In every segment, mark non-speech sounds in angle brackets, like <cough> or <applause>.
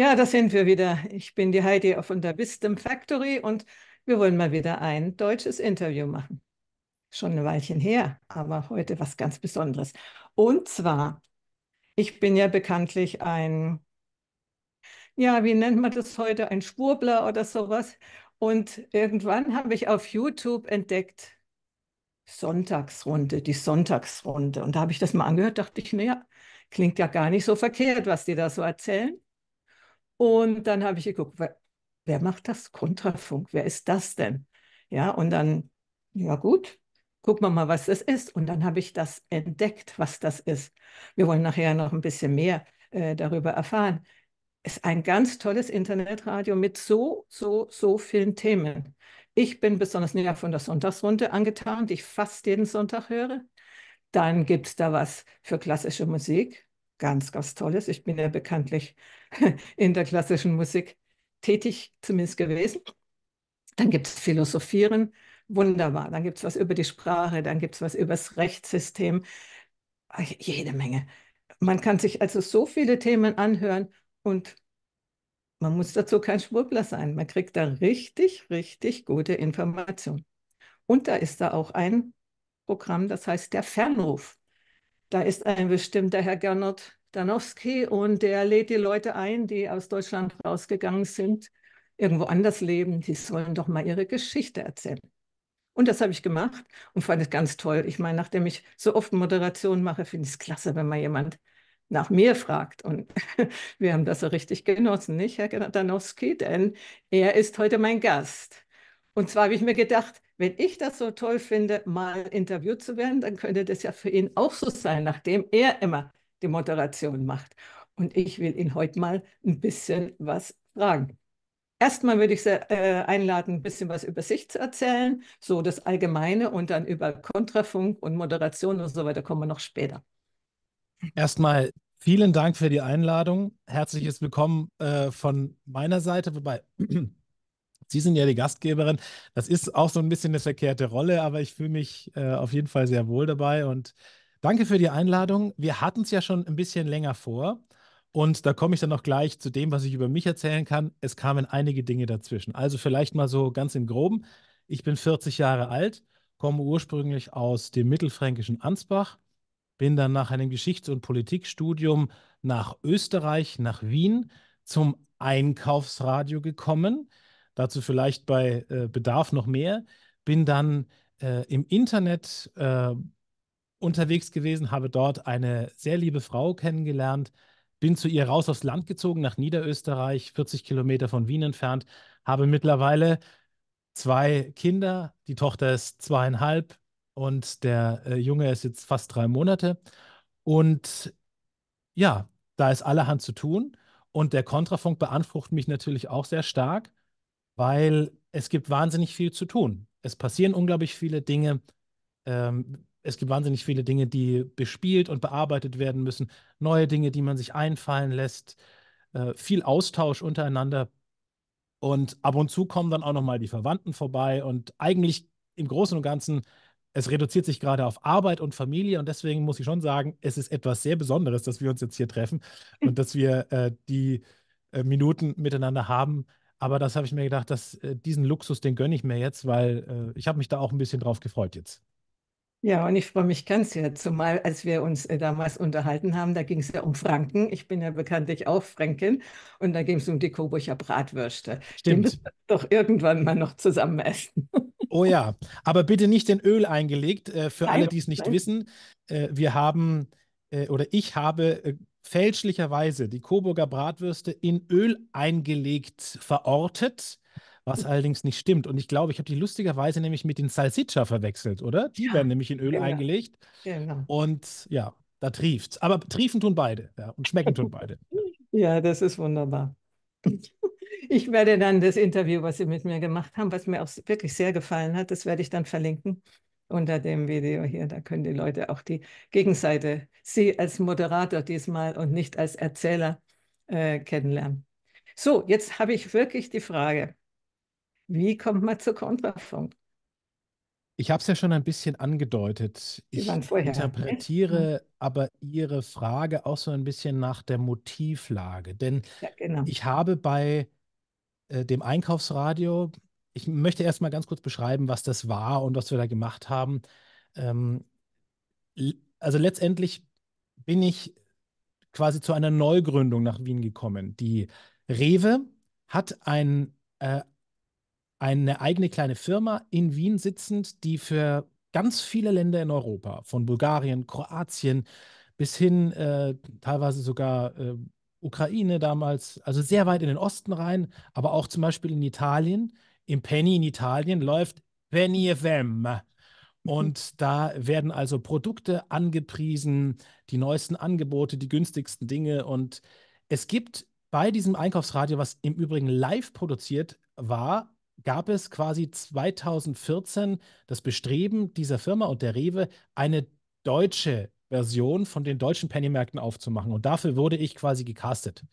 Ja, da sind wir wieder. Ich bin die Heidi von der Wisdom Factory und wir wollen mal wieder ein deutsches Interview machen. Schon ein Weilchen her, aber heute was ganz Besonderes. Und zwar, ich bin ja bekanntlich ein, ja, wie nennt man das heute, ein Schwurbler oder sowas. Und irgendwann habe ich auf YouTube entdeckt, Sonntagsrunde, die Sonntagsrunde. Und da habe ich das mal angehört, dachte ich, naja, klingt ja gar nicht so verkehrt, was die da so erzählen. Und dann habe ich geguckt, wer, wer macht das? Kontrafunk, wer ist das denn? Ja, und dann, ja gut, gucken wir mal, was das ist. Und dann habe ich das entdeckt, was das ist. Wir wollen nachher noch ein bisschen mehr äh, darüber erfahren. Ist ein ganz tolles Internetradio mit so, so, so vielen Themen. Ich bin besonders näher von der Sonntagsrunde angetan, die ich fast jeden Sonntag höre. Dann gibt es da was für klassische Musik ganz, ganz Tolles. Ich bin ja bekanntlich <laughs> in der klassischen Musik tätig, zumindest gewesen. Dann gibt es Philosophieren, wunderbar. Dann gibt es was über die Sprache, dann gibt es was über das Rechtssystem, ah, jede Menge. Man kann sich also so viele Themen anhören und man muss dazu kein Schwurbler sein. Man kriegt da richtig, richtig gute Informationen. Und da ist da auch ein Programm, das heißt der Fernruf. Da ist ein bestimmter Herr Gernot Danowski und der lädt die Leute ein, die aus Deutschland rausgegangen sind, irgendwo anders leben. Die sollen doch mal ihre Geschichte erzählen. Und das habe ich gemacht und fand es ganz toll. Ich meine, nachdem ich so oft Moderation mache, finde ich es klasse, wenn mal jemand nach mir fragt. Und <laughs> wir haben das so richtig genossen, nicht, Herr Danowski? Denn er ist heute mein Gast. Und zwar habe ich mir gedacht, wenn ich das so toll finde, mal interviewt zu werden, dann könnte das ja für ihn auch so sein, nachdem er immer die Moderation macht. Und ich will ihn heute mal ein bisschen was fragen. Erstmal würde ich Sie äh, einladen, ein bisschen was über sich zu erzählen, so das Allgemeine und dann über Kontrafunk und Moderation und so weiter kommen wir noch später. Erstmal vielen Dank für die Einladung. Herzliches Willkommen äh, von meiner Seite, wobei Sie sind ja die Gastgeberin. Das ist auch so ein bisschen eine verkehrte Rolle, aber ich fühle mich äh, auf jeden Fall sehr wohl dabei und danke für die Einladung. Wir hatten es ja schon ein bisschen länger vor. Und da komme ich dann noch gleich zu dem, was ich über mich erzählen kann. Es kamen einige Dinge dazwischen. Also vielleicht mal so ganz im groben. Ich bin 40 Jahre alt, komme ursprünglich aus dem mittelfränkischen Ansbach, bin dann nach einem Geschichts- und Politikstudium nach Österreich, nach Wien zum Einkaufsradio gekommen dazu vielleicht bei äh, Bedarf noch mehr. Bin dann äh, im Internet äh, unterwegs gewesen, habe dort eine sehr liebe Frau kennengelernt, bin zu ihr raus aufs Land gezogen, nach Niederösterreich, 40 Kilometer von Wien entfernt, habe mittlerweile zwei Kinder, die Tochter ist zweieinhalb und der äh, Junge ist jetzt fast drei Monate. Und ja, da ist allerhand zu tun. Und der Kontrafunk beansprucht mich natürlich auch sehr stark weil es gibt wahnsinnig viel zu tun. Es passieren unglaublich viele Dinge. Ähm, es gibt wahnsinnig viele Dinge, die bespielt und bearbeitet werden müssen. Neue Dinge, die man sich einfallen lässt. Äh, viel Austausch untereinander. Und ab und zu kommen dann auch nochmal die Verwandten vorbei. Und eigentlich im Großen und Ganzen, es reduziert sich gerade auf Arbeit und Familie. Und deswegen muss ich schon sagen, es ist etwas sehr Besonderes, dass wir uns jetzt hier treffen und <laughs> dass wir äh, die äh, Minuten miteinander haben, aber das habe ich mir gedacht, dass, äh, diesen Luxus, den gönne ich mir jetzt, weil äh, ich habe mich da auch ein bisschen drauf gefreut jetzt. Ja, und ich freue mich ganz sehr, zumal als wir uns äh, damals unterhalten haben, da ging es ja um Franken. Ich bin ja bekanntlich auch Fränkin und da ging es um die Coburger Bratwürste. Stimmt. Die müssen wir doch irgendwann mal noch zusammen essen. <laughs> Oh ja, aber bitte nicht in Öl eingelegt. Äh, für nein, alle, die es nicht nein. wissen, äh, wir haben äh, oder ich habe fälschlicherweise die Coburger Bratwürste in Öl eingelegt verortet, was allerdings nicht stimmt. Und ich glaube, ich habe die lustigerweise nämlich mit den Salsiccia verwechselt, oder? Die ja, werden nämlich in Öl genau. eingelegt. Genau. Und ja, da trieft's. Aber triefen tun beide ja, und schmecken tun beide. Ja, das ist wunderbar. Ich werde dann das Interview, was Sie mit mir gemacht haben, was mir auch wirklich sehr gefallen hat, das werde ich dann verlinken unter dem Video hier. Da können die Leute auch die Gegenseite, Sie als Moderator diesmal und nicht als Erzähler äh, kennenlernen. So, jetzt habe ich wirklich die Frage, wie kommt man zur Kontrafunk? Ich habe es ja schon ein bisschen angedeutet. ich ne? interpretiere mhm. aber Ihre Frage auch so ein bisschen nach der Motivlage. Denn ja, genau. ich habe bei äh, dem Einkaufsradio, ich möchte erst mal ganz kurz beschreiben, was das war und was wir da gemacht haben. Ähm, also letztendlich bin ich quasi zu einer Neugründung nach Wien gekommen. Die Rewe hat ein, äh, eine eigene kleine Firma in Wien sitzend, die für ganz viele Länder in Europa, von Bulgarien, Kroatien bis hin äh, teilweise sogar äh, Ukraine damals, also sehr weit in den Osten rein, aber auch zum Beispiel in Italien, im Penny in Italien läuft Penny FM. Mhm. Und da werden also Produkte angepriesen, die neuesten Angebote, die günstigsten Dinge. Und es gibt bei diesem Einkaufsradio, was im Übrigen live produziert war, gab es quasi 2014 das Bestreben dieser Firma und der Rewe, eine deutsche Version von den deutschen Pennymärkten aufzumachen. Und dafür wurde ich quasi gecastet.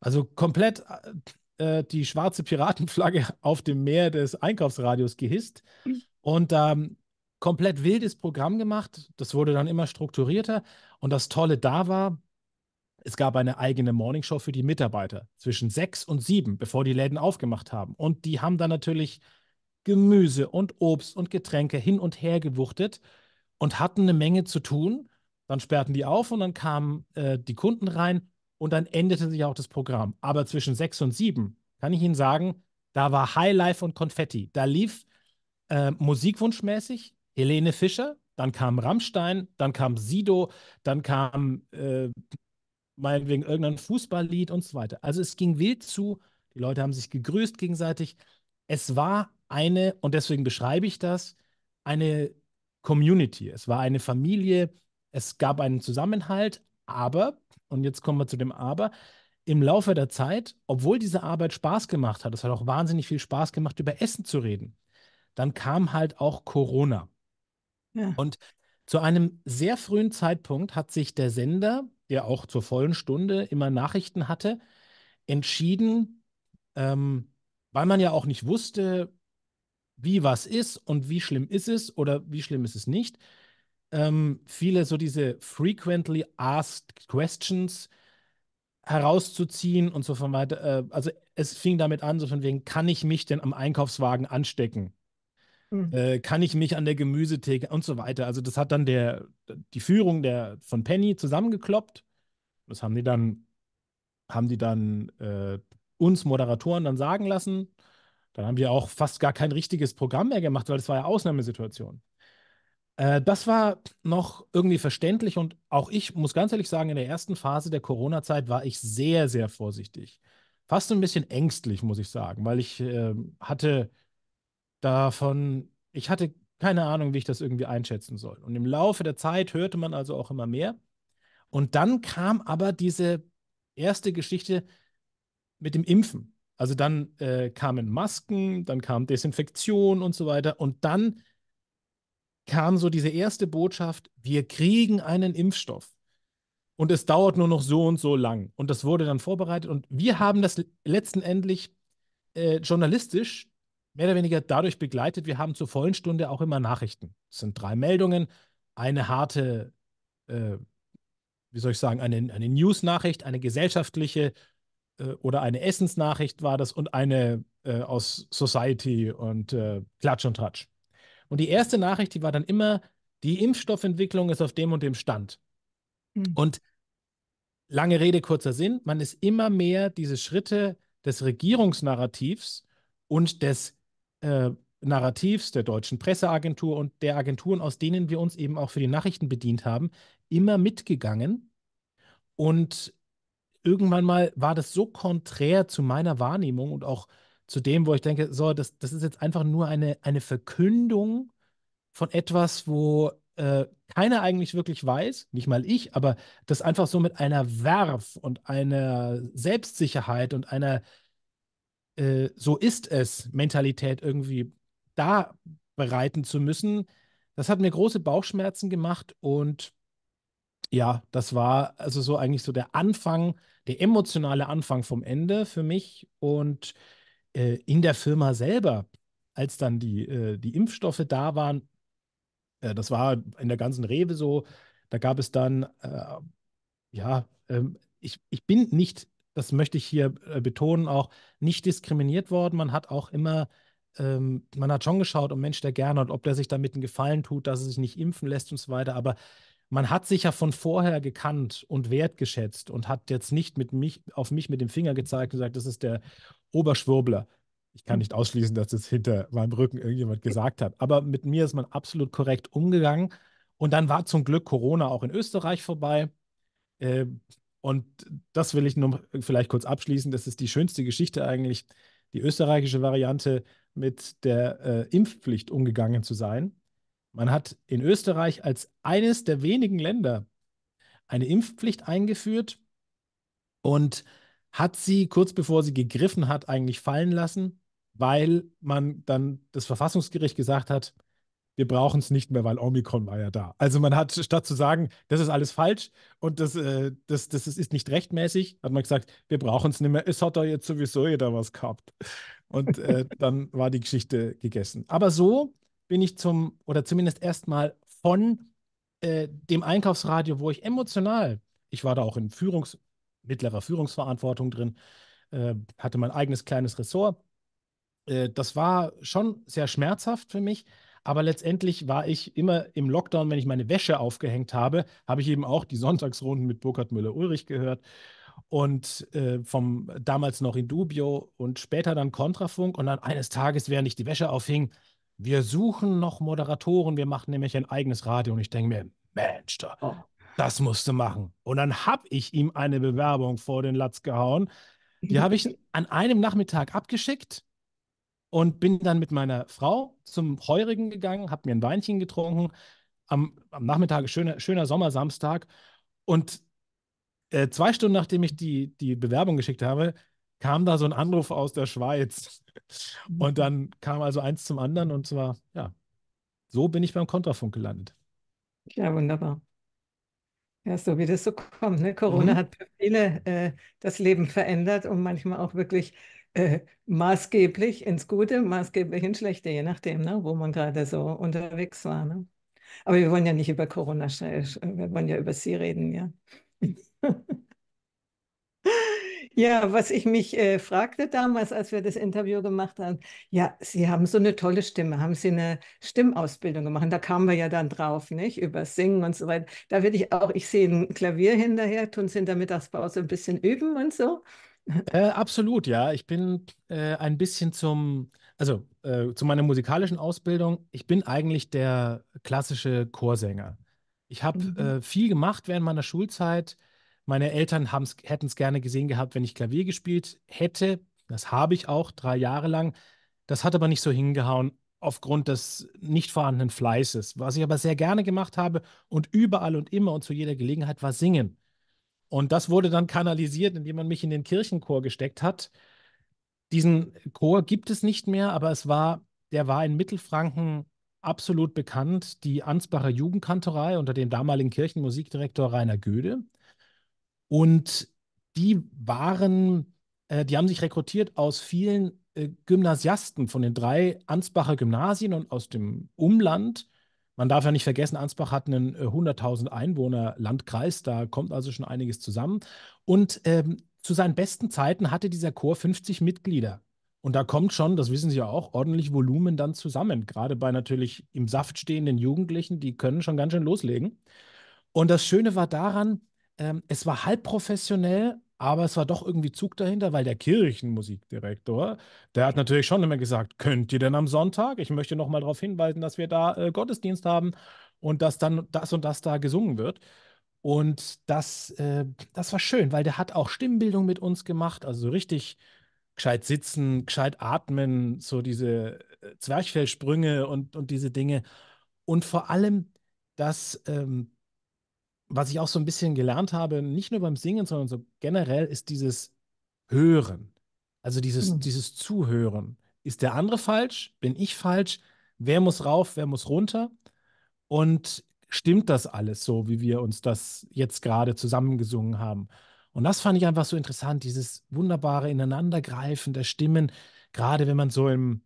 Also komplett äh, äh, die schwarze Piratenflagge <laughs> auf dem Meer des Einkaufsradios gehisst und ähm, komplett wildes Programm gemacht. Das wurde dann immer strukturierter. Und das Tolle da war, es gab eine eigene Morningshow für die Mitarbeiter zwischen sechs und sieben, bevor die Läden aufgemacht haben. Und die haben dann natürlich Gemüse und Obst und Getränke hin und her gewuchtet und hatten eine Menge zu tun. Dann sperrten die auf und dann kamen äh, die Kunden rein und dann endete sich auch das Programm. Aber zwischen sechs und sieben kann ich Ihnen sagen, da war Highlife und Konfetti. Da lief äh, musikwunschmäßig Helene Fischer, dann kam Rammstein, dann kam Sido, dann kam äh, meinetwegen irgendein Fußballlied und so weiter. Also es ging wild zu, die Leute haben sich gegrüßt gegenseitig. Es war eine, und deswegen beschreibe ich das, eine Community. Es war eine Familie, es gab einen Zusammenhalt, aber und jetzt kommen wir zu dem Aber, im Laufe der Zeit, obwohl diese Arbeit Spaß gemacht hat, es hat auch wahnsinnig viel Spaß gemacht, über Essen zu reden, dann kam halt auch Corona. Ja. Und zu einem sehr frühen Zeitpunkt hat sich der Sender, der auch zur vollen Stunde immer Nachrichten hatte, entschieden, ähm, weil man ja auch nicht wusste, wie was ist und wie schlimm ist es oder wie schlimm ist es nicht, ähm, viele so diese frequently asked questions herauszuziehen und so von weiter. Äh, also es fing damit an, so von wegen, kann ich mich denn am Einkaufswagen anstecken? Mhm. Äh, kann ich mich an der Gemüsetheke und so weiter. Also das hat dann der, die Führung der, von Penny zusammengekloppt. Das haben die dann, haben die dann äh, uns Moderatoren dann sagen lassen. Dann haben wir auch fast gar kein richtiges Programm mehr gemacht, weil das war ja Ausnahmesituation. Äh, das war noch irgendwie verständlich und auch ich muss ganz ehrlich sagen, in der ersten Phase der Corona-Zeit war ich sehr, sehr vorsichtig. Fast ein bisschen ängstlich, muss ich sagen, weil ich äh, hatte davon, ich hatte keine Ahnung, wie ich das irgendwie einschätzen soll. Und im Laufe der Zeit hörte man also auch immer mehr. Und dann kam aber diese erste Geschichte mit dem Impfen. Also dann äh, kamen Masken, dann kam Desinfektion und so weiter. Und dann kam so diese erste Botschaft, wir kriegen einen Impfstoff. Und es dauert nur noch so und so lang. Und das wurde dann vorbereitet. Und wir haben das letztendlich äh, journalistisch mehr oder weniger dadurch begleitet. Wir haben zur vollen Stunde auch immer Nachrichten. Es sind drei Meldungen, eine harte, äh, wie soll ich sagen, eine, eine News-Nachricht, eine gesellschaftliche äh, oder eine Essensnachricht war das und eine äh, aus Society und äh, Klatsch und Tratsch. Und die erste Nachricht, die war dann immer, die Impfstoffentwicklung ist auf dem und dem Stand. Mhm. Und lange Rede, kurzer Sinn, man ist immer mehr diese Schritte des Regierungsnarrativs und des äh, Narrativs der deutschen Presseagentur und der Agenturen, aus denen wir uns eben auch für die Nachrichten bedient haben, immer mitgegangen. Und irgendwann mal war das so konträr zu meiner Wahrnehmung und auch zu dem, wo ich denke, so, das, das ist jetzt einfach nur eine, eine Verkündung von etwas, wo äh, keiner eigentlich wirklich weiß, nicht mal ich, aber das einfach so mit einer Werf und einer Selbstsicherheit und einer äh, so ist es Mentalität irgendwie da bereiten zu müssen, das hat mir große Bauchschmerzen gemacht und ja, das war also so eigentlich so der Anfang, der emotionale Anfang vom Ende für mich und äh, in der Firma selber, als dann die, äh, die Impfstoffe da waren, äh, das war in der ganzen Rewe so, da gab es dann, äh, ja, ähm, ich, ich bin nicht, das möchte ich hier äh, betonen, auch nicht diskriminiert worden. Man hat auch immer ähm, man hat schon geschaut, ob Mensch der gerne und ob der sich damit einen Gefallen tut, dass er sich nicht impfen lässt und so weiter. Aber man hat sich ja von vorher gekannt und wertgeschätzt und hat jetzt nicht mit mich, auf mich mit dem Finger gezeigt und gesagt, das ist der Oberschwurbler. Ich kann nicht ausschließen, dass das hinter meinem Rücken irgendjemand gesagt hat. Aber mit mir ist man absolut korrekt umgegangen. Und dann war zum Glück Corona auch in Österreich vorbei. Ähm, und das will ich nur vielleicht kurz abschließen. Das ist die schönste Geschichte eigentlich, die österreichische Variante mit der äh, Impfpflicht umgegangen zu sein man hat in Österreich als eines der wenigen Länder eine Impfpflicht eingeführt und hat sie kurz bevor sie gegriffen hat eigentlich fallen lassen, weil man dann das Verfassungsgericht gesagt hat, wir brauchen es nicht mehr, weil Omikron war ja da. Also man hat statt zu sagen, das ist alles falsch und das, äh, das, das ist nicht rechtmäßig, hat man gesagt, wir brauchen es nicht mehr. Es hat da jetzt sowieso jeder was gehabt. Und äh, <laughs> dann war die Geschichte gegessen. Aber so bin ich zum, oder zumindest erstmal von äh, dem Einkaufsradio, wo ich emotional, ich war da auch in Führungs-, mittlerer Führungsverantwortung drin, äh, hatte mein eigenes kleines Ressort. Äh, das war schon sehr schmerzhaft für mich, aber letztendlich war ich immer im Lockdown, wenn ich meine Wäsche aufgehängt habe, habe ich eben auch die Sonntagsrunden mit Burkhard Müller-Ulrich gehört und äh, vom damals noch in Dubio und später dann Kontrafunk und dann eines Tages, während ich die Wäsche aufhing, wir suchen noch Moderatoren, wir machen nämlich ein eigenes Radio. Und ich denke mir, Mensch, da, oh. das musst du machen. Und dann habe ich ihm eine Bewerbung vor den Latz gehauen. Die habe ich an einem Nachmittag abgeschickt und bin dann mit meiner Frau zum Heurigen gegangen, habe mir ein Weinchen getrunken. Am, am Nachmittag, schöner, schöner Sommersamstag. Und äh, zwei Stunden nachdem ich die, die Bewerbung geschickt habe, kam da so ein Anruf aus der Schweiz. Und dann kam also eins zum anderen und zwar, ja, so bin ich beim Kontrafunk gelandet. Ja, wunderbar. Ja, so wie das so kommt. Ne? Corona mhm. hat für viele äh, das Leben verändert und manchmal auch wirklich äh, maßgeblich ins Gute, maßgeblich ins Schlechte, je nachdem, ne? wo man gerade so unterwegs war. Ne? Aber wir wollen ja nicht über Corona, sprechen, wir wollen ja über Sie reden, ja. <laughs> Ja, was ich mich äh, fragte damals, als wir das Interview gemacht haben, ja, Sie haben so eine tolle Stimme, haben Sie eine Stimmausbildung gemacht? da kamen wir ja dann drauf, nicht? Über Singen und so weiter. Da würde ich auch, ich sehe ein Klavier hinterher, tun Sie in der Mittagspause ein bisschen üben und so. Äh, absolut, ja. Ich bin äh, ein bisschen zum, also äh, zu meiner musikalischen Ausbildung, ich bin eigentlich der klassische Chorsänger. Ich habe mhm. Äh, viel gemacht während meiner Schulzeit meine Eltern hätten es gerne gesehen gehabt, wenn ich Klavier gespielt hätte. Das habe ich auch drei Jahre lang. Das hat aber nicht so hingehauen aufgrund des nicht vorhandenen Fleißes. Was ich aber sehr gerne gemacht habe und überall und immer und zu jeder Gelegenheit war Singen. Und das wurde dann kanalisiert, indem man mich in den Kirchenchor gesteckt hat. Diesen Chor gibt es nicht mehr, aber es war, der war in Mittelfranken absolut bekannt, die Ansbacher Jugendkantorei unter dem damaligen Kirchenmusikdirektor Rainer Göde. Und die waren, äh, die haben sich rekrutiert aus vielen äh, Gymnasiasten von den drei Ansbacher Gymnasien und aus dem Umland. Man darf ja nicht vergessen, Ansbach hat einen äh, 100.000 Einwohner Landkreis, da kommt also schon einiges zusammen. Und ähm, zu seinen besten Zeiten hatte dieser Chor 50 Mitglieder. Und da kommt schon, das wissen Sie ja auch, ordentlich Volumen dann zusammen. Gerade bei natürlich im Saft stehenden Jugendlichen, die können schon ganz schön loslegen. Und das Schöne war daran, ähm, es war halb professionell, aber es war doch irgendwie Zug dahinter, weil der Kirchenmusikdirektor, der hat natürlich schon immer gesagt, könnt ihr denn am Sonntag? Ich möchte nochmal darauf hinweisen, dass wir da äh, Gottesdienst haben und dass dann das und das da gesungen wird. Und das, äh, das war schön, weil der hat auch Stimmbildung mit uns gemacht, also richtig gescheit sitzen, gescheit atmen, so diese äh, Zwerchfellsprünge und, und diese Dinge. Und vor allem, dass ähm, was ich auch so ein bisschen gelernt habe, nicht nur beim Singen, sondern so generell, ist dieses Hören. Also dieses, mhm. dieses Zuhören. Ist der andere falsch? Bin ich falsch? Wer muss rauf? Wer muss runter? Und stimmt das alles so, wie wir uns das jetzt gerade zusammengesungen haben? Und das fand ich einfach so interessant, dieses wunderbare Ineinandergreifen der Stimmen, gerade wenn man so im,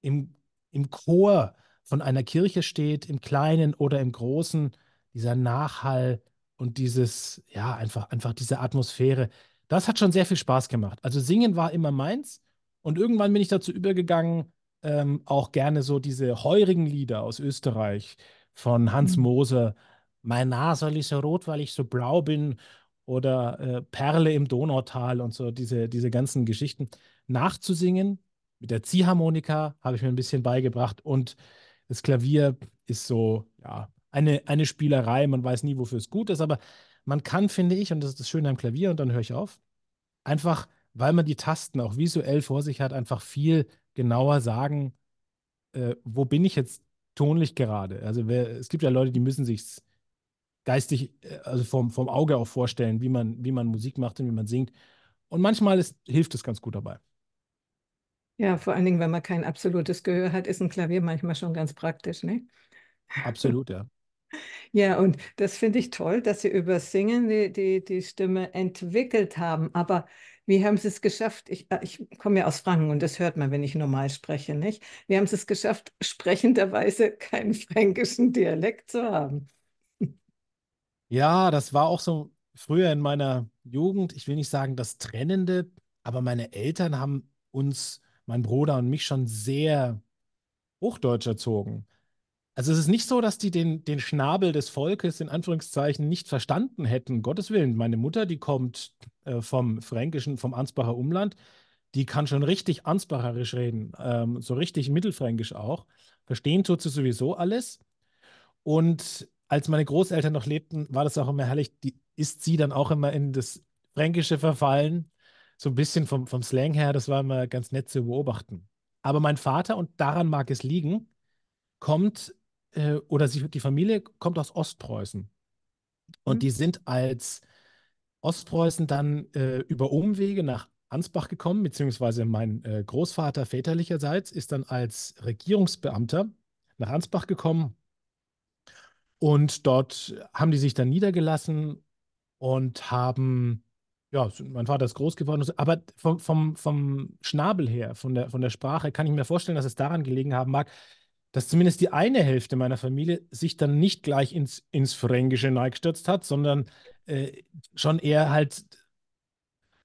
im, im Chor von einer Kirche steht, im Kleinen oder im Großen dieser Nachhall und dieses, ja, einfach, einfach diese Atmosphäre. Das hat schon sehr viel Spaß gemacht. Also singen war immer meins. Und irgendwann bin ich dazu übergegangen, ähm, auch gerne so diese heurigen Lieder aus Österreich von Hans mhm. Moser. Mein Nasal ist so rot, weil ich so blau bin. Oder äh, Perle im Donautal und so diese, diese ganzen Geschichten nachzusingen. Mit der Ziehharmonika habe ich mir ein bisschen beigebracht und das Klavier ist so, ja, eine, eine Spielerei. Man weiß nie, wofür es gut ist, aber man kann, finde ich, und das ist das Schöne am Klavier, und dann höre ich auf, einfach, weil man die Tasten auch visuell vor sich hat, einfach viel genauer sagen, äh, wo bin ich jetzt tonlich gerade. Also wer, es gibt ja Leute, die müssen sich geistig, äh, also vom, vom Auge auch vorstellen, wie man, wie man Musik macht und wie man singt. Und manchmal ist, hilft es ganz gut dabei. Ja, vor allen Dingen, wenn man kein absolutes Gehör hat, ist ein Klavier manchmal schon ganz praktisch, ne? Absolut, ja. Ja, und das finde ich toll, dass Sie über Singen die, die, die Stimme entwickelt haben. Aber wie haben Sie es geschafft? Ich, äh, ich komme ja aus Franken und das hört man, wenn ich normal spreche, nicht? Wie haben Sie es geschafft, sprechenderweise <laughs> keinen fränkischen Dialekt zu haben? Ja, das war auch so früher in meiner Jugend, ich will nicht sagen das Trennende, aber meine Eltern haben uns, mein Bruder und mich, schon sehr Hochdeutsch erzogen. Also es ist nicht so, dass die den, den Schnabel des Volkes in Anführungszeichen nicht verstanden hätten. Gottes Willen, meine Mutter, die kommt äh, vom Fränkischen, vom Ansbacher Umland, die kann schon richtig Ansbacherisch reden, ähm, so richtig Mittelfränkisch auch. Verstehen tut sie sowieso alles. Und als meine Großeltern noch lebten, war das auch immer herrlich. Die, ist sie dann auch immer in das Fränkische verfallen, so ein bisschen vom, vom Slang her. Das war immer ganz nett zu beobachten. Aber mein Vater, und daran mag es liegen, kommt äh, oder sie, die Familie kommt aus Ostpreußen. Und mhm. die sind als Ostpreußen dann äh, über Umwege nach Ansbach gekommen, beziehungsweise mein äh, Großvater väterlicherseits ist dann als Regierungsbeamter nach Ansbach gekommen. Und dort haben die sich dann niedergelassen und haben, ja, mein Vater ist groß geworden, aber vom, vom, vom Schnabel her, von der, von der Sprache, kann ich mir vorstellen, dass es daran gelegen haben mag, dass zumindest die eine Hälfte meiner Familie sich dann nicht gleich ins, ins Fränkische neigestürzt hat, sondern äh, schon eher halt,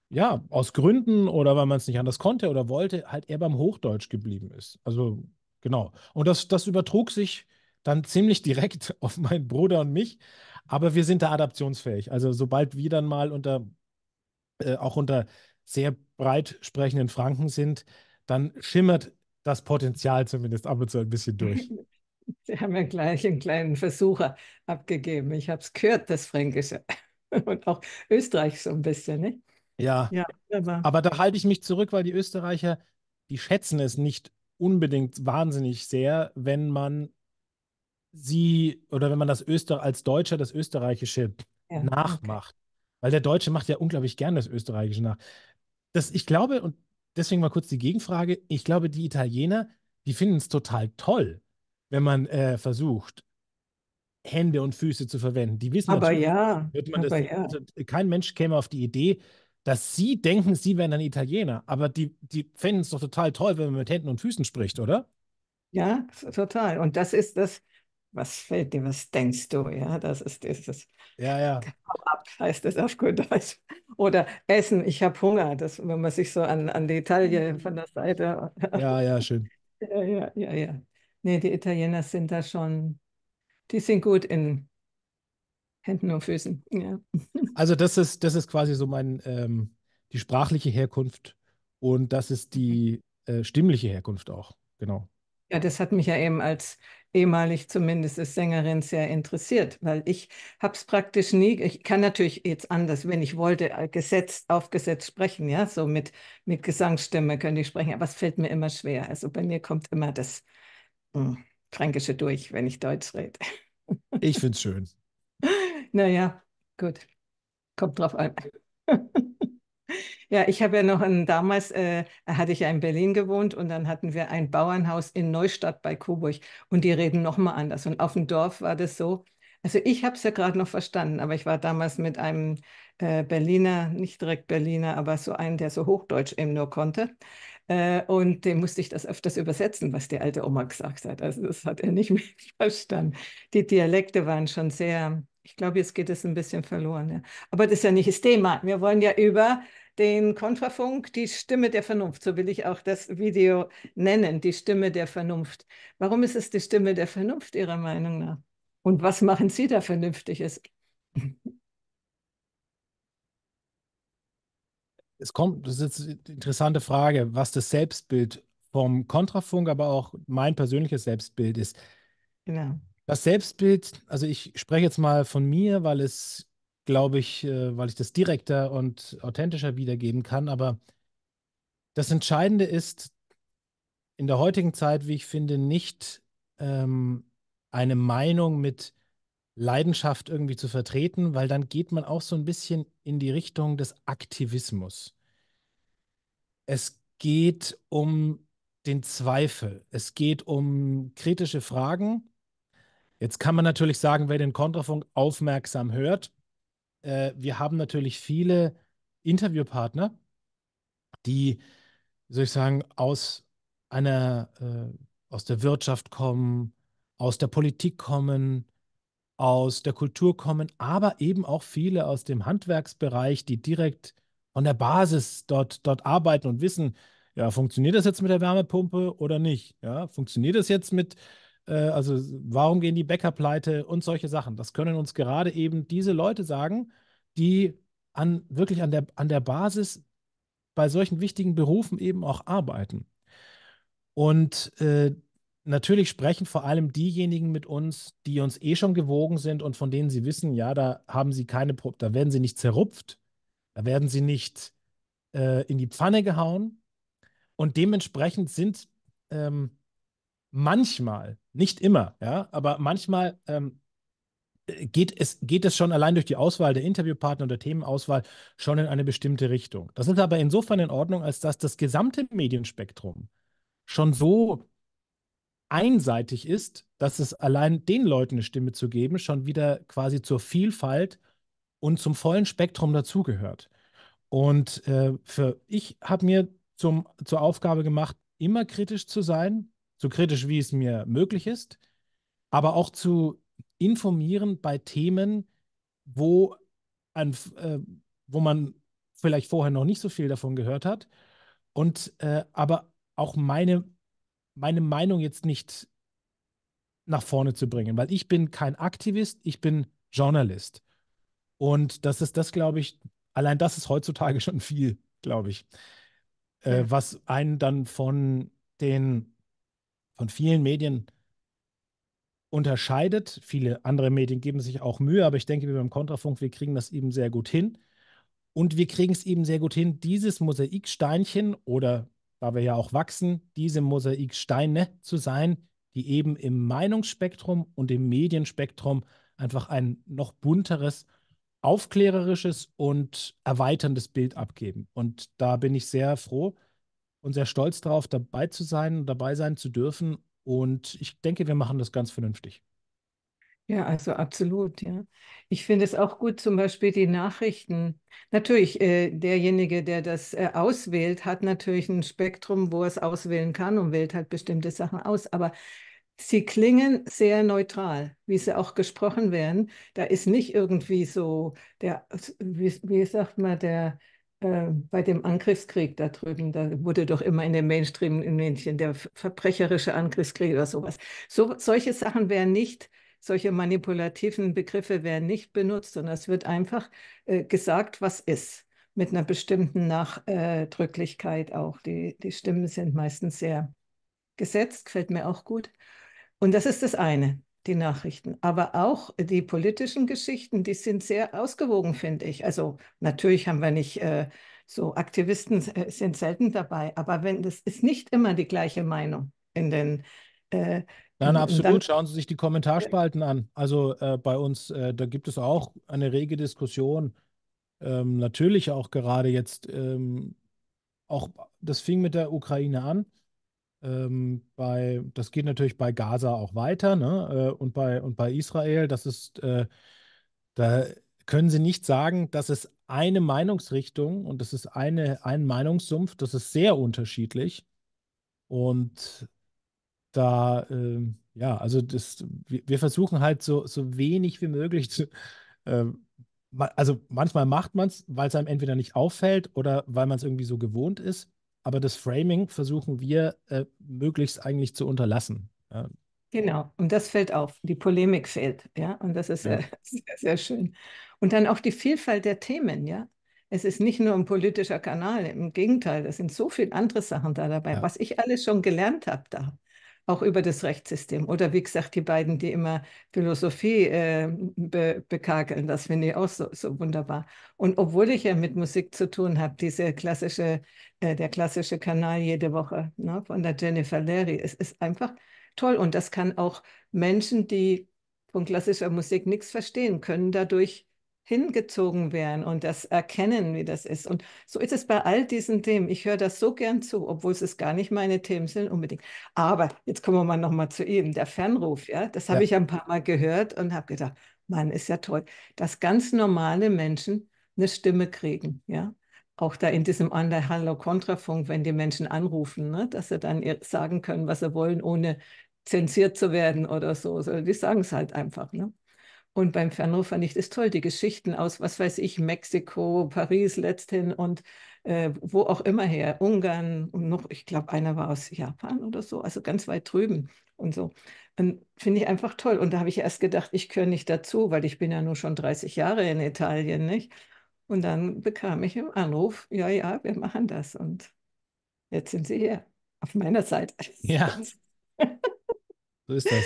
ja, aus Gründen oder weil man es nicht anders konnte oder wollte, halt eher beim Hochdeutsch geblieben ist. Also genau. Und das, das übertrug sich dann ziemlich direkt <laughs> auf meinen Bruder und mich. Aber wir sind da adaptionsfähig. Also sobald wir dann mal unter, äh, auch unter sehr breit sprechenden Franken sind, dann schimmert das Potenzial zumindest ab und zu ein bisschen durch. <laughs> Sie haben ja gleich einen kleinen Versucher abgegeben. Ich habe es gehört, das Fränkische <laughs> und auch Österreich so ein bisschen, ne? Ja, ja aber, aber da halte ich mich zurück, weil die Österreicher, die schätzen es nicht unbedingt wahnsinnig sehr, wenn man sie oder wenn man das Öster als Deutscher das Österreichische ja, nachmacht. Okay. Weil der Deutsche macht ja unglaublich gern das Österreichische nach. Das, ich glaube, und deswegen mal kurz die Gegenfrage. Ich glaube, die Italiener, die finden es total toll, wenn man äh, versucht, Hände und Füße zu verwenden. Die wissen aber ja, wird man das, ja. Also kein Mensch käme auf die Idee, dass sie denken, sie wären ein Italiener. Aber die, die fänden es doch total toll, wenn man mit Händen und Füßen spricht, oder? Ja, total. Und das ist das, was fällt dir, was denkst du? Ja, das ist dieses. Ja, ja. Ab, heißt das auf gut Deutsch. Oder Essen, ich habe Hunger. Das, wenn man sich so an, an die Italien mhm. von der Seite. Ja, ja, schön. <laughs> Ja, ja, ja, ja. Nee, die Italiener sind da schon, die sind gut in Händen und Füßen. Ja. Also das ist, das ist quasi so mein, ähm, die sprachliche Herkunft und das ist die mhm. äh, stimmliche Herkunft auch, genau. Ja, das hat mich ja eben als ehemalig zumindest als Sängerin sehr interessiert, weil ich habe es praktisch nie, ich kann natürlich jetzt anders, wenn ich wollte, äh, gesetzt, aufgesetzt sprechen, ja, so mit, mit Gesangsstimme könnte ich sprechen, aber es fällt mir immer schwer. Also bei mir kommt immer das mh, hm, Fränkische durch, wenn ich Deutsch rede. Ich finde es schön. <laughs> naja, gut. Kommt drauf an. <laughs> Ja, ich habe ja noch ein, damals äh, hatte ich ja in Berlin gewohnt und dann hatten wir ein Bauernhaus in Neustadt bei Coburg und die reden nochmal anders. Und auf dem Dorf war das so. Also ich habe es ja gerade noch verstanden, aber ich war damals mit einem äh, Berliner, nicht direkt Berliner, aber so einen, der so Hochdeutsch eben nur konnte. Äh, und dem musste ich das öfters übersetzen, was die alte Oma gesagt hat. Also das hat er nicht <laughs> mehr verstanden. Die Dialekte waren schon sehr ich glaube, jetzt geht es ein bisschen verloren. Ja. Aber das ist ja nicht das Thema. Wir wollen ja über den Kontrafunk, die Stimme der Vernunft, so will ich auch das Video nennen, die Stimme der Vernunft. Warum ist es die Stimme der Vernunft Ihrer Meinung nach? Und was machen Sie da Vernünftiges? Es kommt, das ist eine interessante Frage, was das Selbstbild vom Kontrafunk, aber auch mein persönliches Selbstbild ist. Genau. Das Selbstbild, also ich spreche jetzt mal von mir, weil es, glaube ich, äh, weil ich das direkter und authentischer wiedergeben kann, aber das Entscheidende ist in der heutigen Zeit, wie ich finde, nicht ähm, eine Meinung mit Leidenschaft irgendwie zu vertreten, weil dann geht man auch so ein bisschen in die Richtung des Aktivismus. Es geht um den Zweifel, es geht um kritische Fragen Jetzt kann man natürlich sagen, wer den Kontrafunk aufmerksam hört, äh, wir haben natürlich viele Interviewpartner, die, soll ich sagen, aus einer, äh, aus der Wirtschaft kommen, aus der Politik kommen, aus der Kultur kommen, aber eben auch viele aus dem Handwerksbereich, die direkt von der Basis dort, dort arbeiten und wissen, ja, funktioniert das jetzt mit der Wärmepumpe oder nicht? Ja, funktioniert das jetzt mit, äh, also warum gehen die Bäcker pleite und solche Sachen. Das können uns gerade eben diese Leute sagen, die an, wirklich an der, an der Basis bei solchen wichtigen Berufen eben auch arbeiten. Und äh, natürlich sprechen vor allem diejenigen mit uns, die uns eh schon gewogen sind und von denen sie wissen, ja, da haben sie keine, da werden sie nicht zerrupft, da werden sie nicht äh, in die Pfanne gehauen. Und dementsprechend sind ähm, manchmal nicht immer, ja, aber manchmal ähm, äh, geht, es, geht es schon allein durch die Auswahl der Interviewpartner und der Themenauswahl schon in eine bestimmte Richtung. Das ist aber insofern in Ordnung, als dass das gesamte Medienspektrum schon so einseitig ist, dass es allein den Leuten eine Stimme zu geben schon wieder quasi zur Vielfalt und zum vollen Spektrum dazugehört. Und äh, für ich habe mir zum, zur Aufgabe gemacht, immer kritisch zu sein, so kritisch wie es mir möglich ist, aber auch zu informieren bei Themen, wo, ein, äh, wo man vielleicht vorher noch nicht so viel davon gehört hat und äh, aber auch meine, meine Meinung jetzt nicht nach vorne zu bringen, weil ich bin kein Aktivist, ich bin Journalist. Und das ist das, glaube ich, allein das ist heutzutage <laughs> schon viel, glaube ich, äh, was einen dann von den von vielen Medien unterscheidet. Viele andere Medien geben sich auch Mühe, aber ich denke, wir beim Kontrafunk, wir kriegen das eben sehr gut hin. Und wir kriegen es eben sehr gut hin, dieses Mosaiksteinchen oder, da wir ja auch wachsen, diese Mosaiksteine zu sein, die eben im Meinungsspektrum und im Medienspektrum einfach ein noch bunteres, aufklärerisches und erweiterndes Bild abgeben. Und da bin ich sehr froh, und sehr stolz darauf, dabei zu sein, dabei sein zu dürfen. Und ich denke, wir machen das ganz vernünftig. Ja, also absolut, ja. Ich finde es auch gut, zum Beispiel die Nachrichten. Natürlich, äh, derjenige, der das äh, auswählt, hat natürlich ein Spektrum, wo er es auswählen kann und wählt halt bestimmte Sachen aus. Aber sie klingen sehr neutral, wie sie auch gesprochen werden. Da ist nicht irgendwie so der, wie, wie sagt man, der äh, bei dem Angriffskrieg da drüben, da wurde doch immer in den Mainstream in München der verbrecherische Angriffskrieg oder sowas. So, solche Sachen wären nicht, solche manipulativen Begriffe werden nicht benutzt, sondern es wird einfach äh, gesagt, was ist mit einer bestimmten Nachdrücklichkeit auch. Die, die Stimmen sind meistens sehr gesetzt, gefällt mir auch gut. Und das ist das eine die Nachrichten. Aber auch die politischen Geschichten, die sind sehr ausgewogen, finde ich. Also natürlich haben wir nicht äh, so Aktivisten äh, sind selten dabei, aber wenn das ist nicht immer die gleiche Meinung in den äh, Nein, absolut. Dann, Schauen Sie sich die Kommentarspalten an. Also äh, bei uns, äh, da gibt es auch eine rege Diskussion. Ähm, natürlich auch gerade jetzt, ähm, auch das fing mit der Ukraine an ähm, bei, das geht natürlich bei Gaza auch weiter, ne? Äh, und bei, und bei Israel, das ist, äh, da können sie nicht sagen, dass es eine Meinungsrichtung und das ist eine, ein Meinungssumpf, das ist sehr unterschiedlich. Und da, äh, ja, also das, wir, versuchen halt so, so wenig wie möglich zu, äh, also manchmal macht man es, weil es einem entweder nicht auffällt oder weil man es irgendwie so gewohnt ist aber das Framing versuchen wir äh, möglichst eigentlich zu unterlassen. Ja. Genau, und das fällt auf. Die Polemik fehlt, ja, und das ist ja. Äh, <laughs> sehr, sehr schön. Und dann auch die Vielfalt der Themen, ja. Es ist nicht nur ein politischer Kanal, im Gegenteil, es sind so viele andere Sachen da dabei, ja. was ich alles schon gelernt habe da auch über das Rechtssystem. Oder wie gesagt, die beiden, die immer Philosophie äh, be bekakeln, das finde ich auch so, so, wunderbar. Und obwohl ich ja mit Musik zu tun habe, diese klassische, äh, der klassische Kanal jede Woche ne, von der Jennifer Leary, es ist einfach toll. Und das kann auch Menschen, die von klassischer Musik nichts verstehen können, dadurch hingezogen werden und das erkennen, wie das ist. Und so ist es bei all diesen Themen. Ich höre das so gern zu, obwohl es gar nicht meine Themen sind unbedingt. Aber jetzt kommen wir mal nochmal zu Ihnen, der Fernruf. Ja, das habe ja. ich ein paar Mal gehört und habe gedacht, Mann, ist ja toll, dass ganz normale Menschen eine Stimme kriegen. Ja, auch da in diesem online Hallo-Kontrafunk, wenn die Menschen anrufen, ne? dass sie dann sagen können, was sie wollen, ohne zensiert zu werden oder so. Also, die sagen es halt einfach. Ne? Und beim Fernrohr fand ich das toll, die Geschichten aus, was weiß ich, Mexiko, Paris letzthin und äh, wo auch immer her, Ungarn und noch, ich glaube, einer war aus Japan oder so, also ganz weit drüben und so. Finde ich einfach toll. Und da habe ich erst gedacht, ich gehöre nicht dazu, weil ich bin ja nur schon 30 Jahre in Italien, nicht? Und dann bekam ich einen Anruf, ja, ja, wir machen das. Und jetzt sind sie hier, auf meiner Seite. Ja. <laughs> so ist das.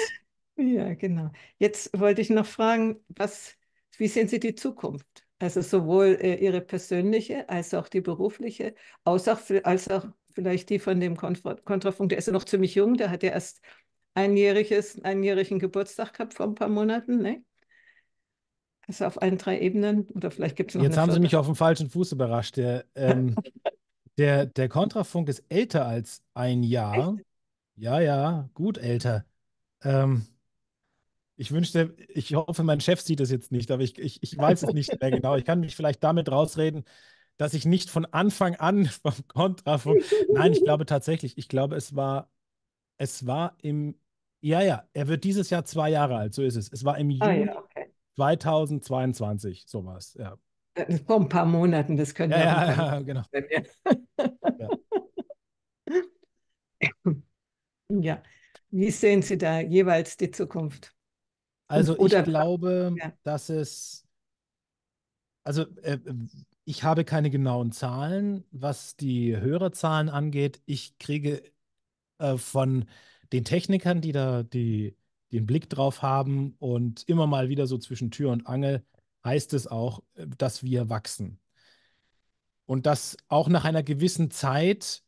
Ja, genau. Jetzt wollte ich noch fragen, was, wie sehen Sie die Zukunft? Also sowohl äh, Ihre persönliche als auch die berufliche, als auch, als auch vielleicht die von dem Kontrafunk, der ist ja noch ziemlich jung, der hat ja erst einjähriges, einjährigen Geburtstag gehabt vor ein paar Monaten, ne? Also auf allen drei Ebenen oder vielleicht gibt es noch. Jetzt haben Sie mich auf dem falschen Fuß überrascht. Der, ähm, <laughs> der, der Kontrafunk ist älter als ein Jahr. Echt? Ja, ja, gut älter. Ähm, ich wünschte, ich hoffe, mein Chef sieht das jetzt nicht, aber ich, ich, ich weiß es nicht mehr genau. Ich kann mich vielleicht damit rausreden, dass ich nicht von Anfang an <laughs> vom Kontra. nein, ich glaube tatsächlich, ich glaube, es war, es war im, ja, ja, er wird dieses Jahr zwei Jahre alt, so ist es. Es war im Juni ah, ja, okay. 2022, sowas, ja. Äh, vor ein paar Monaten, das könnte ja, genau. ja, ja, genau. <laughs> ja. ja, wie sehen Sie da jeweils die Zukunft? Also Oder ich glaube, ja. dass es, also äh, ich habe keine genauen Zahlen, was die Hörerzahlen angeht. Ich kriege äh, von den Technikern, die da die, den Blick drauf haben und immer mal wieder so zwischen Tür und Angel, heißt es auch, äh, dass wir wachsen. Und dass auch nach einer gewissen Zeit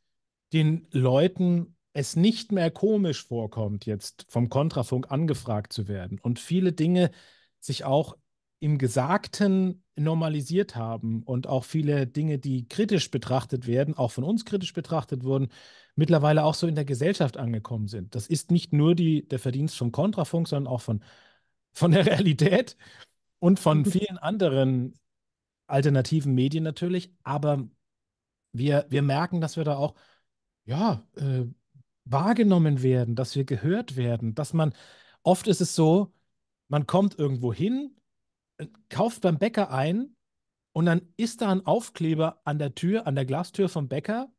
den Leuten es nicht mehr komisch vorkommt, jetzt vom Kontrafunk angefragt zu werden und viele Dinge sich auch im Gesagten normalisiert haben und auch viele Dinge, die kritisch betrachtet werden, auch von uns kritisch betrachtet wurden, mittlerweile auch so in der Gesellschaft angekommen sind. Das ist nicht nur die, der Verdienst vom Kontrafunk, sondern auch von, von der <laughs> Realität und von <laughs> vielen anderen alternativen Medien natürlich. Aber wir, wir merken, dass wir da auch ja, äh, wahrgenommen werden, dass wir gehört werden, dass man, oft ist es so, man kommt irgendwo hin, äh, kauft beim Bäcker ein und dann ist da ein Aufkleber an der Tür, an der Glastür vom Bäcker,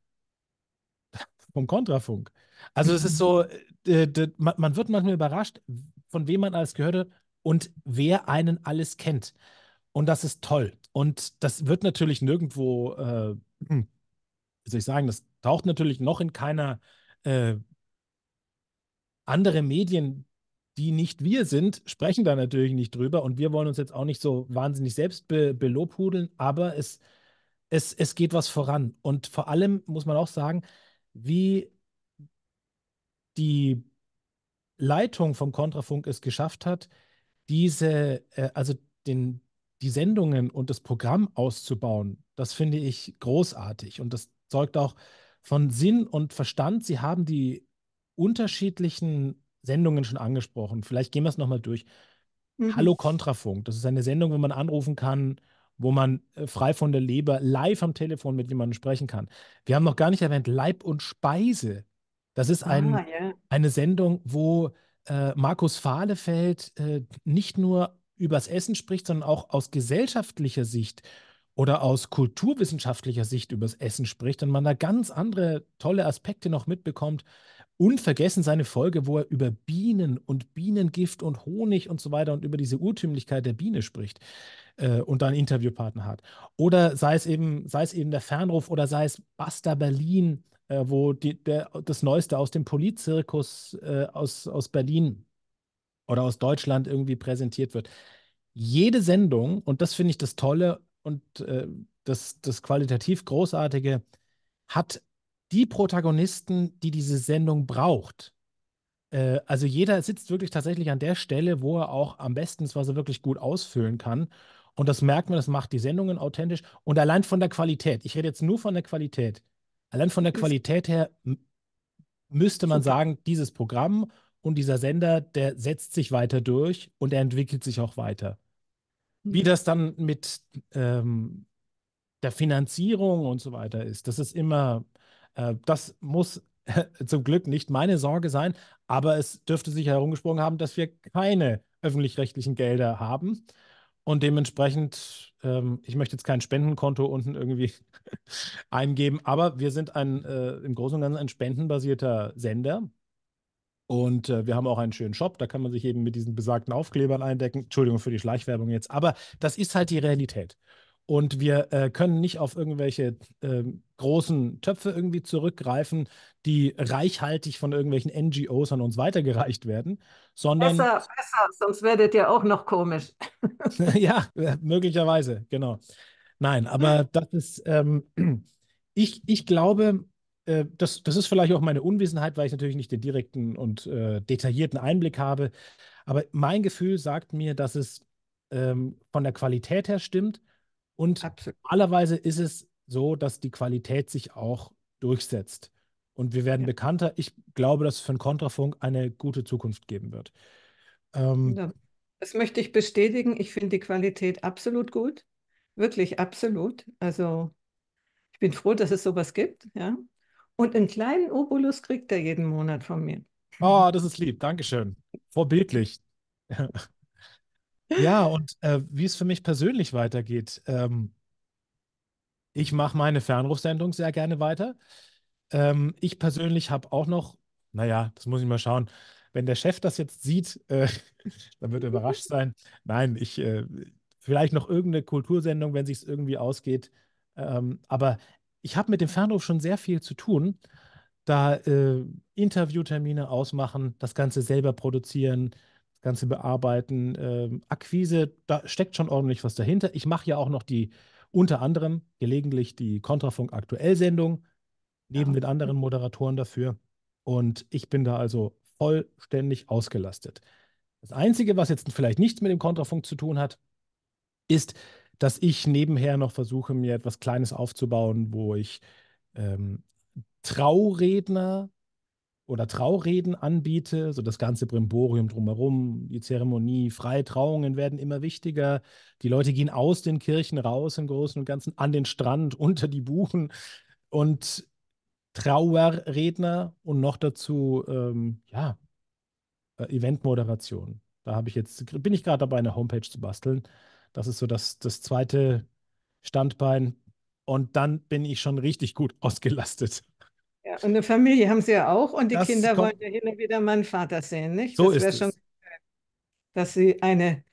<laughs> vom Kontrafunk. Also es ist so, <laughs> äh, man wird manchmal überrascht, von wem man alles gehört hat und wer einen alles kennt. Und das ist toll. Und das wird natürlich nirgendwo, äh, <clears throat> wie soll ich sagen, das taucht natürlich noch in keiner äh, andere Medien, die nicht wir sind, sprechen da natürlich nicht drüber und wir wollen uns jetzt auch nicht so wahnsinnig selbst be belobhudeln, aber es, es, es geht was voran. Und vor allem muss man auch sagen, wie die Leitung vom Kontrafunk es geschafft hat, diese, äh, also den, die Sendungen und das Programm auszubauen, das finde ich großartig. Und das zeugt auch von Sinn und Verstand. Sie haben die unterschiedlichen Sendungen schon angesprochen. Vielleicht gehen wir es nochmal durch. Mhm. Hallo Kontrafunk, das ist eine Sendung, wo man anrufen kann, wo man äh, frei von der Leber live am Telefon mit jemandem sprechen kann. Wir haben noch gar nicht erwähnt, Leib und Speise. Das ist ein, ah, ja. eine Sendung, wo äh, Markus Fahlefeld äh, nicht nur übers Essen spricht, sondern auch aus gesellschaftlicher Sicht oder aus kulturwissenschaftlicher Sicht über das Essen spricht und man da ganz andere tolle Aspekte noch mitbekommt. Unvergessen seine Folge, wo er über Bienen und Bienengift und Honig und so weiter und über diese Urtümlichkeit der Biene spricht äh, und da einen Interviewpartner hat. Oder sei es eben, sei es eben der Fernruf oder sei es Basta Berlin, äh, wo die, der, das Neueste aus dem Polizirkus äh, aus, aus Berlin oder aus Deutschland irgendwie präsentiert wird. Jede Sendung, und das finde ich das Tolle, und äh, das, das qualitativ Großartige hat die Protagonisten, die diese Sendung braucht. Äh, also jeder sitzt wirklich tatsächlich an der Stelle, wo er auch am besten was er wirklich gut ausfüllen kann. Und das merkt man, das macht die Sendungen authentisch. Und allein von der Qualität, ich rede jetzt nur von der Qualität, allein von der Qualität her müsste man sagen, dieses Programm und dieser Sender, der setzt sich weiter durch und er entwickelt sich auch weiter. Wie mhm. das dann mit ähm, der Finanzierung und so weiter ist, das ist immer, äh, das muss <laughs> zum Glück nicht meine Sorge sein, aber es dürfte sich herumgesprungen haben, dass wir keine öffentlich-rechtlichen Gelder haben. Und dementsprechend, ähm, ich möchte jetzt kein Spendenkonto unten irgendwie <laughs> eingeben, aber wir sind ein, äh, im Großen und Ganzen ein spendenbasierter Sender und äh, wir haben auch einen schönen Shop, da kann man sich eben mit diesen besagten Aufklebern eindecken. Entschuldigung für die Schleichwerbung jetzt, aber das ist halt die Realität. Und wir äh, können nicht auf irgendwelche äh, großen Töpfe irgendwie zurückgreifen, die reichhaltig von irgendwelchen NGOs an uns weitergereicht werden, sondern. Besser, besser, sonst werdet ihr auch noch komisch. <laughs> ja, äh, möglicherweise, genau. Nein, aber <laughs> das ist, ähm, <clears throat> ich, ich glaube, äh, das, das ist vielleicht auch meine Unwissenheit, weil ich natürlich nicht den direkten und äh, detaillierten Einblick habe. Aber mein Gefühl sagt mir, dass es ähm, von der Qualität her stimmt. Und Absolut. normalerweise ist es so, dass die Qualität sich auch durchsetzt. Und wir werden ja. bekannter. Ich glaube, dass es für den Kontrafunk eine gute Zukunft geben wird. Ähm, Das möchte ich bestätigen. Ich finde die Qualität absolut gut. Wirklich absolut. Also ich bin froh, dass es sowas gibt. Ja. Und einen kleinen Obolus kriegt er jeden Monat von mir. Oh, das ist lieb. Dankeschön. Vorbildlich. <laughs> ja, und äh, wie es für mich persönlich weitergeht. Ähm, ich mache meine Fernrufsendung sehr gerne weiter. Ähm, ich persönlich habe auch noch, naja, das muss ich mal schauen. Wenn der Chef das jetzt sieht, äh, <laughs> dann wird er überrascht sein. Nein, ich äh, vielleicht noch irgendeine Kultursendung, wenn sich irgendwie ausgeht. Ähm, aber ich habe mit dem Fernruf schon sehr viel zu tun. Da äh, Interviewtermine ausmachen, das Ganze selber produzieren, das Ganze bearbeiten, äh, Akquise, da steckt schon ordentlich was dahinter. Ich mache ja auch noch die, unter anderem gelegentlich die Kontrafunk aktuell Sendung, neben ja. den anderen Moderatoren dafür. Und ich bin da also vollständig ausgelastet. Das Einzige, was jetzt vielleicht nichts mit dem Kontrafunk zu tun hat, ist, dass ich nebenher noch versuche, mir etwas Kleines aufzubauen, wo ich ähm, Trauredner oder Traureden anbiete, so das ganze Brimborium drumherum, die Zeremonie, freie Trauungen werden immer wichtiger. Die Leute gehen aus den Kirchen raus im Großen und Ganzen an den Strand, <laughs> unter die Buchen und Trauerredner und noch dazu ähm, ja äh, Eventmoderation. Da habe ich jetzt bin ich gerade dabei eine Homepage zu basteln das ist so das, das zweite Standbein. Und dann bin ich schon richtig gut <laughs> ausgelastet. Ja, und eine Familie haben sie ja auch. Und die das Kinder wollen ja hin und wieder meinen Vater sehen, nicht? So das ist schon, dass sie eine,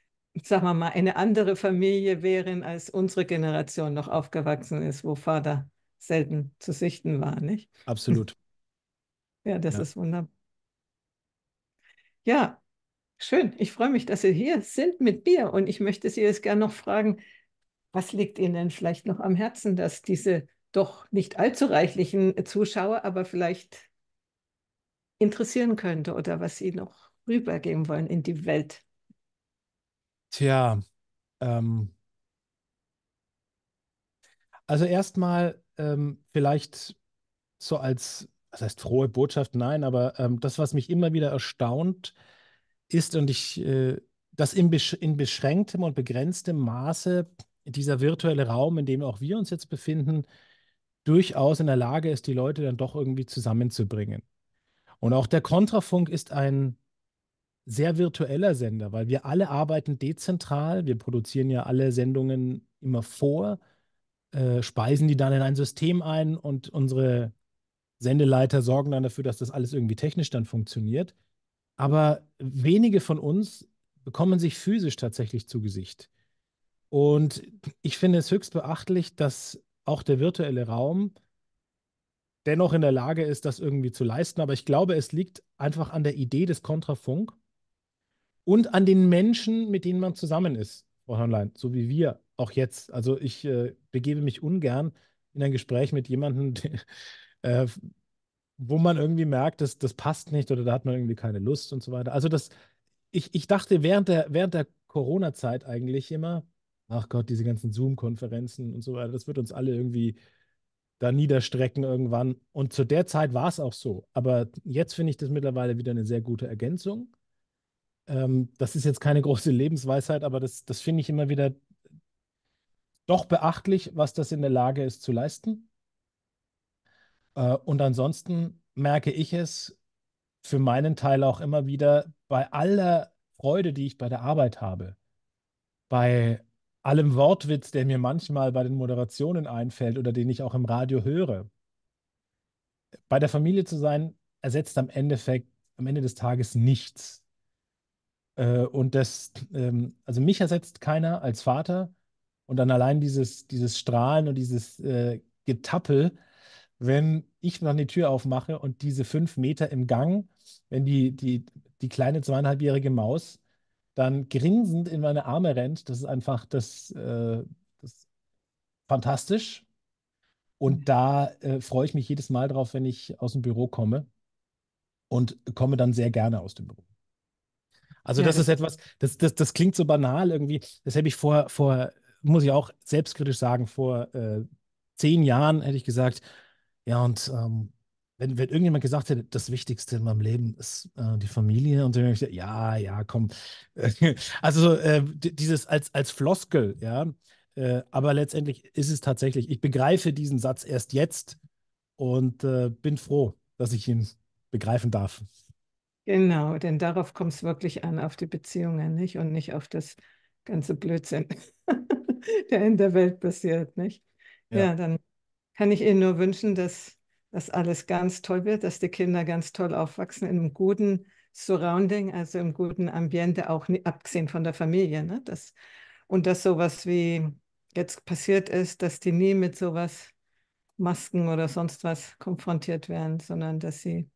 sagen wir mal, eine andere Familie wären, als unsere Generation noch aufgewachsen ist, wo Vater selten zu sichten war, nicht? Absolut. <laughs> ja, das ja. ist wunderbar. Ja, Schön, ich freue mich, dass Sie hier sind mit mir und ich möchte Sie jetzt gerne noch fragen, was liegt Ihnen denn vielleicht noch am Herzen, dass diese doch nicht allzu reichlichen Zuschauer aber vielleicht interessieren könnte oder was Sie noch rübergeben wollen in die Welt? Tja, ähm, also erstmal ähm, vielleicht so als, das heißt frohe Botschaft, nein, aber ähm, das, was mich immer wieder erstaunt, ist und ich, äh, dass in, besch in beschränktem und begrenztem Maße dieser virtuelle Raum, in dem auch wir uns jetzt befinden, durchaus in der Lage ist, die Leute dann doch irgendwie zusammenzubringen. Und auch der Kontrafunk ist ein sehr virtueller Sender, weil wir alle arbeiten dezentral, wir produzieren ja alle Sendungen immer vor, äh, speisen die dann in ein System ein und unsere Sendeleiter sorgen dann dafür, dass das alles irgendwie technisch dann funktioniert. Aber wenige von uns bekommen sich physisch tatsächlich zu Gesicht. Und ich finde es höchst beachtlich, dass auch der virtuelle Raum dennoch in der Lage ist, das irgendwie zu leisten. Aber ich glaube, es liegt einfach an der Idee des Kontrafunk und an den Menschen, mit denen man zusammen ist, Frau Hörnlein, so wie wir auch jetzt. Also ich äh, begebe mich ungern in ein Gespräch mit jemandem, <laughs> äh, wo man irgendwie merkt, das, das passt nicht oder da hat man irgendwie keine Lust und so weiter. Also das, ich, ich dachte während der, während der Corona-Zeit eigentlich immer, ach Gott, diese ganzen Zoom-Konferenzen und so weiter, das wird uns alle irgendwie da niederstrecken irgendwann. Und zu der Zeit war es auch so. Aber jetzt finde ich das mittlerweile wieder eine sehr gute Ergänzung. Ähm, das ist jetzt keine <laughs> große Lebensweisheit, aber das, das finde ich immer wieder doch beachtlich, was das in der Lage ist zu leisten. Äh, und ansonsten merke ich es für meinen Teil auch immer wieder bei aller Freude, die ich bei der Arbeit habe, bei allem Wortwitz, der mir manchmal bei den Moderationen einfällt oder den ich auch im Radio höre. Bei der Familie zu sein, ersetzt am Endeffekt, am Ende des Tages nichts. Äh, und das, ähm, also mich ersetzt keiner als Vater und dann allein dieses, dieses Strahlen und dieses äh, Getappel wenn ich dann die Tür aufmache und diese fünf Meter im Gang, wenn die, die, die kleine zweieinhalbjährige Maus dann grinsend in meine Arme rennt, das ist einfach das, äh, das fantastisch. Und mhm. da äh, freue ich mich jedes Mal drauf, wenn ich aus dem Büro komme und komme dann sehr gerne aus dem Büro. Also ja, das, das ist etwas, das, das, das klingt so banal irgendwie. Das habe ich vor, vor muss ich auch selbstkritisch sagen, vor äh, zehn Jahren hätte ich gesagt, ja, und ähm, wenn, wenn irgendjemand gesagt hätte, das Wichtigste in meinem Leben ist äh, die Familie, und dann hätte ich gesagt, ja, ja, komm. <laughs> also äh, dieses als, als Floskel, ja. Äh, aber letztendlich ist es tatsächlich, ich begreife diesen Satz erst jetzt und äh, bin froh, dass ich ihn begreifen darf. Genau, denn darauf kommt es wirklich an, auf die Beziehungen, nicht? Und nicht auf das ganze Blödsinn, <laughs> der in der Welt passiert, nicht? ja, ja dann kann ich Ihnen nur wünschen, dass das alles ganz toll wird, dass die Kinder ganz toll aufwachsen in einem guten Surrounding, also im guten Ambiente, auch abgesehen von der Familie. Ne? Das, und dass sowas wie jetzt passiert ist, dass die nie mit sowas Masken oder sonst was konfrontiert werden, sondern dass sie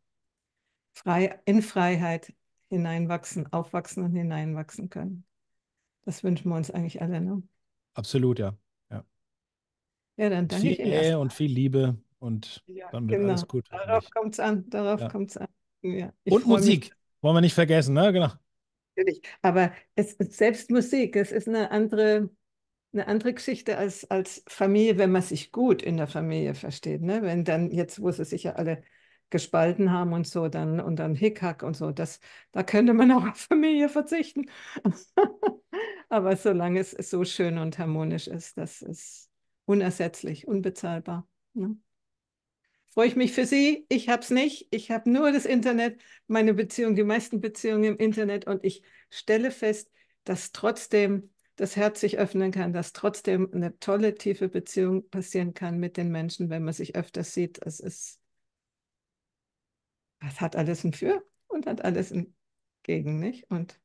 frei, in Freiheit hineinwachsen, aufwachsen und hineinwachsen können. Das wünschen wir uns eigentlich alle. Ne? Absolut, ja. Ja, dann danke viel ich und viel Liebe und ja, dann wird genau. alles gut. Darauf kommt es an, darauf ja. kommt an. Ja, und Musik, mich. wollen wir nicht vergessen, ne? Genau. Natürlich. Aber es ist selbst Musik, es ist eine andere, eine andere Geschichte als, als Familie, wenn man sich gut in der Familie versteht. Ne? Wenn dann jetzt, wo sie sich ja alle gespalten haben und so, dann und dann Hickhack und so, das, da könnte man auch auf Familie verzichten. <laughs> Aber solange es so schön und harmonisch ist, das ist unersetzlich, unbezahlbar. Ne? Freue ich mich für Sie. Ich habe es nicht. Ich habe nur das Internet, meine Beziehung, die meisten Beziehungen im Internet. Und ich stelle fest, dass trotzdem das Herz sich öffnen kann, dass trotzdem eine tolle, tiefe Beziehung passieren kann mit den Menschen, wenn man sich öfters sieht. Es ist, es hat alles ein Für und hat alles ein Gegen, nicht? Und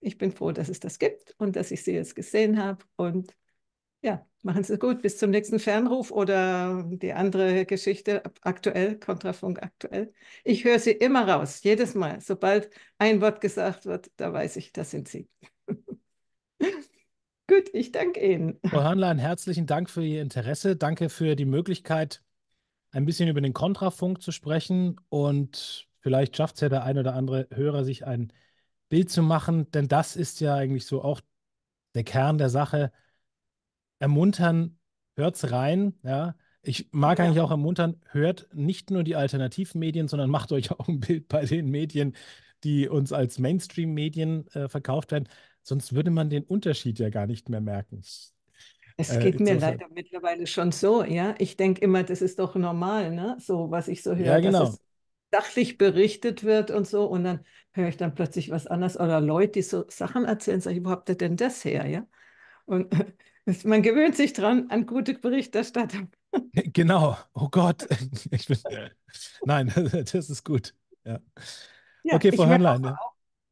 ich bin froh, dass es das gibt und dass ich sie jetzt gesehen habe und ja, machen Sie gut. Bis zum nächsten Fernruf oder die andere Geschichte aktuell, Kontrafunk aktuell. Ich höre Sie immer raus, jedes Mal. Sobald ein Wort gesagt wird, da weiß ich, das sind Sie. <laughs> gut, ich danke Ihnen. Frau Hörnlein, herzlichen Dank für Ihr Interesse. Danke für die Möglichkeit, ein bisschen über den Kontrafunk zu sprechen. Und vielleicht schafft es ja der ein oder andere Hörer, sich ein Bild zu machen, denn das ist ja eigentlich so auch der Kern der Sache ermuntern, hört's rein, ja. Ich mag eigentlich auch ermuntern, hört nicht nur die Alternativmedien, sondern macht euch <laughs> auch ein Bild bei den Medien, die uns als Mainstream-Medien äh, verkauft werden. Sonst würde man den Unterschied ja gar nicht mehr merken. Es äh, geht äh, mir leider mittlerweile schon so, ja. Ich denke immer, das ist doch normal, ne? So, was ich so höre, ja, genau. dass es sachlich berichtet wird und so. Und dann höre ich dann plötzlich was anderes. Oder Leute, die so Sachen erzählen, sage ich, wo habt ihr denn das her, ja? Und <laughs> Man gewöhnt sich dran an gute Berichterstattung. Äh, genau. Oh Gott. <laughs> Bin, äh, nein, <laughs> das ist gut. Ja. ja okay, Frau Hörnlein. Ne?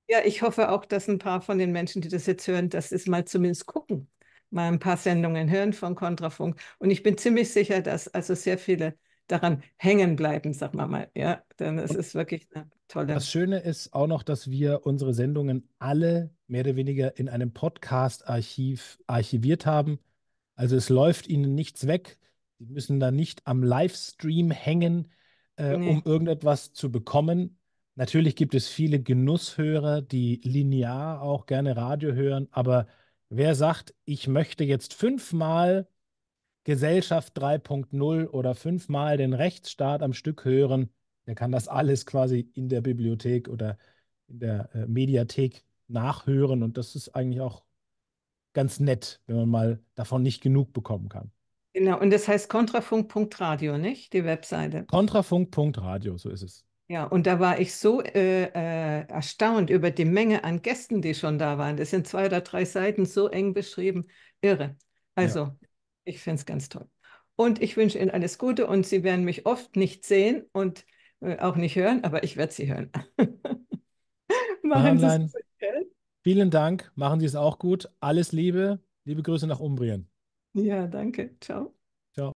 Ja, ich hoffe auch, dass ein paar von den Menschen, die das jetzt hören, das ist mal zumindest gucken, mal ein paar Sendungen hören von Kontrafunk. Und ich bin ziemlich sicher, dass also sehr viele daran hängen bleiben, sag mal mal. Ja, denn es ist wirklich eine Toll, Das Schöne ist auch noch, dass wir unsere Sendungen alle mehr oder weniger in einem Podcast-Archiv archiviert haben. Also es läuft ihnen nichts weg. Sie müssen da nicht am Livestream hängen, äh, nee. um irgendetwas zu bekommen. Natürlich gibt es viele Genusshörer, die linear auch gerne Radio hören, aber wer sagt, ich möchte jetzt fünfmal Gesellschaft 3.0 oder fünfmal den Rechtsstaat am Stück hören, der kann das alles quasi in der Bibliothek oder in der äh, Mediathek nachhören und das ist eigentlich auch ganz nett, wenn man mal davon nicht genug bekommen kann. Genau, und das heißt kontrafunk.radio, nicht? Die Webseite. Kontrafunk.radio, so ist es. Ja, und da war ich so äh, äh erstaunt über die Menge an Gästen, die schon da waren. Das sind zwei oder drei Seiten so eng beschrieben. Irre. Also, ja. ich finde es ganz toll. Und ich wünsche Ihnen alles Gute und Sie werden mich oft nicht sehen und äh, auch nicht hören, aber ich werde sie hören. <laughs> Machen Sie es gut. Vielen Dank. Machen Sie es auch gut. Alles Liebe. Liebe Grüße nach Umbrien. Ja, danke. Ciao.